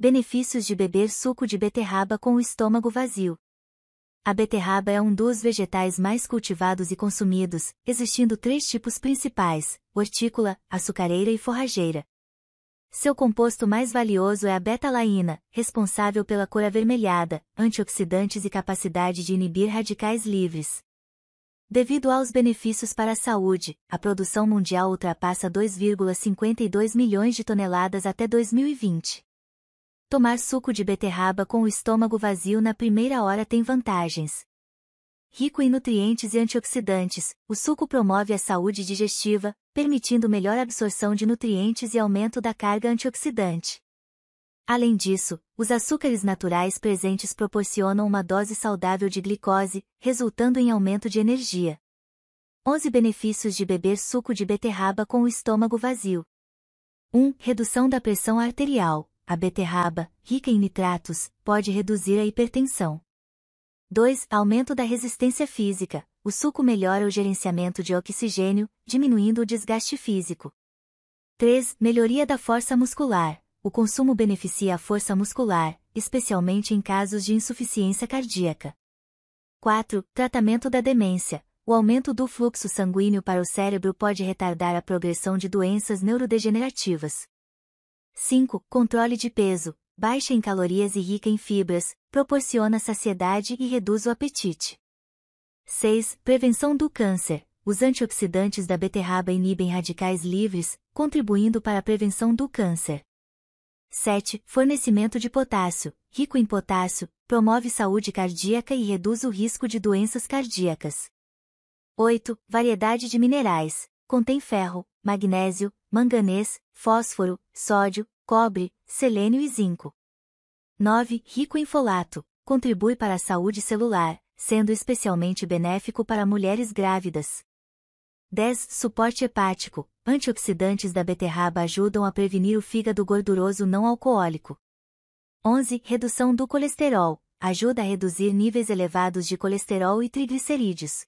Benefícios de beber suco de beterraba com o estômago vazio. A beterraba é um dos vegetais mais cultivados e consumidos, existindo três tipos principais: hortícola, açucareira e forrageira. Seu composto mais valioso é a beta-laína, responsável pela cor avermelhada, antioxidantes e capacidade de inibir radicais livres. Devido aos benefícios para a saúde, a produção mundial ultrapassa 2,52 milhões de toneladas até 2020. Tomar suco de beterraba com o estômago vazio na primeira hora tem vantagens. Rico em nutrientes e antioxidantes, o suco promove a saúde digestiva, permitindo melhor absorção de nutrientes e aumento da carga antioxidante. Além disso, os açúcares naturais presentes proporcionam uma dose saudável de glicose, resultando em aumento de energia. 11 benefícios de beber suco de beterraba com o estômago vazio. 1. Redução da pressão arterial. A beterraba, rica em nitratos, pode reduzir a hipertensão. 2. Aumento da resistência física. O suco melhora o gerenciamento de oxigênio, diminuindo o desgaste físico. 3. Melhoria da força muscular. O consumo beneficia a força muscular, especialmente em casos de insuficiência cardíaca. 4. Tratamento da demência. O aumento do fluxo sanguíneo para o cérebro pode retardar a progressão de doenças neurodegenerativas. 5. Controle de peso. Baixa em calorias e rica em fibras, proporciona saciedade e reduz o apetite. 6. Prevenção do câncer. Os antioxidantes da beterraba inibem radicais livres, contribuindo para a prevenção do câncer. 7. Fornecimento de potássio. Rico em potássio, promove saúde cardíaca e reduz o risco de doenças cardíacas. 8. Variedade de minerais. Contém ferro, magnésio, manganês, fósforo, sódio, cobre, selênio e zinco. 9. Rico em folato, contribui para a saúde celular, sendo especialmente benéfico para mulheres grávidas. 10. Suporte hepático. Antioxidantes da beterraba ajudam a prevenir o fígado gorduroso não alcoólico. 11. Redução do colesterol. Ajuda a reduzir níveis elevados de colesterol e triglicerídeos.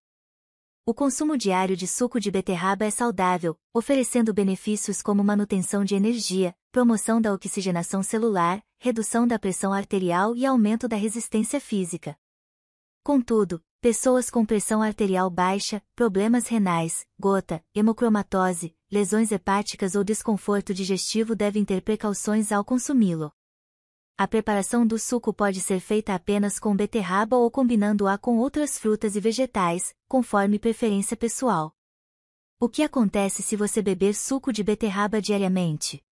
O consumo diário de suco de beterraba é saudável, oferecendo benefícios como manutenção de energia, promoção da oxigenação celular, redução da pressão arterial e aumento da resistência física. Contudo, pessoas com pressão arterial baixa, problemas renais, gota, hemocromatose, lesões hepáticas ou desconforto digestivo devem ter precauções ao consumi-lo. A preparação do suco pode ser feita apenas com beterraba ou combinando-a com outras frutas e vegetais, conforme preferência pessoal. O que acontece se você beber suco de beterraba diariamente?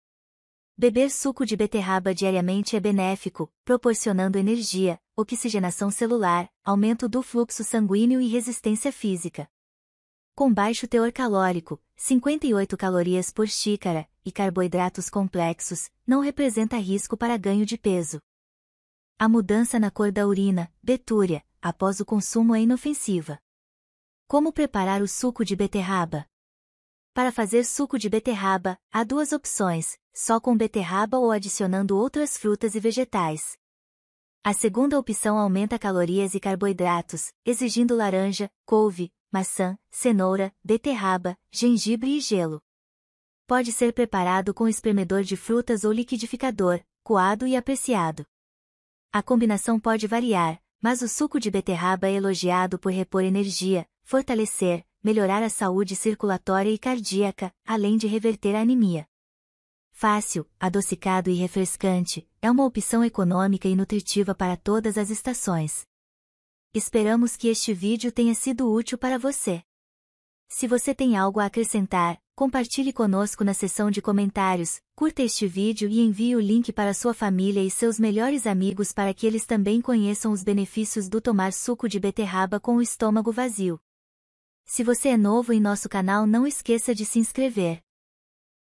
Beber suco de beterraba diariamente é benéfico, proporcionando energia, oxigenação celular, aumento do fluxo sanguíneo e resistência física com baixo teor calórico, 58 calorias por xícara, e carboidratos complexos, não representa risco para ganho de peso. A mudança na cor da urina, betúria, após o consumo é inofensiva. Como preparar o suco de beterraba? Para fazer suco de beterraba, há duas opções, só com beterraba ou adicionando outras frutas e vegetais. A segunda opção aumenta calorias e carboidratos, exigindo laranja, couve, maçã, cenoura, beterraba, gengibre e gelo. Pode ser preparado com espremedor de frutas ou liquidificador, coado e apreciado. A combinação pode variar, mas o suco de beterraba é elogiado por repor energia, fortalecer, melhorar a saúde circulatória e cardíaca, além de reverter a anemia. Fácil, adocicado e refrescante, é uma opção econômica e nutritiva para todas as estações. Esperamos que este vídeo tenha sido útil para você. Se você tem algo a acrescentar, compartilhe conosco na seção de comentários, curta este vídeo e envie o link para sua família e seus melhores amigos para que eles também conheçam os benefícios do tomar suco de beterraba com o estômago vazio. Se você é novo em nosso canal, não esqueça de se inscrever.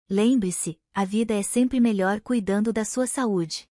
Lembre-se, a vida é sempre melhor cuidando da sua saúde.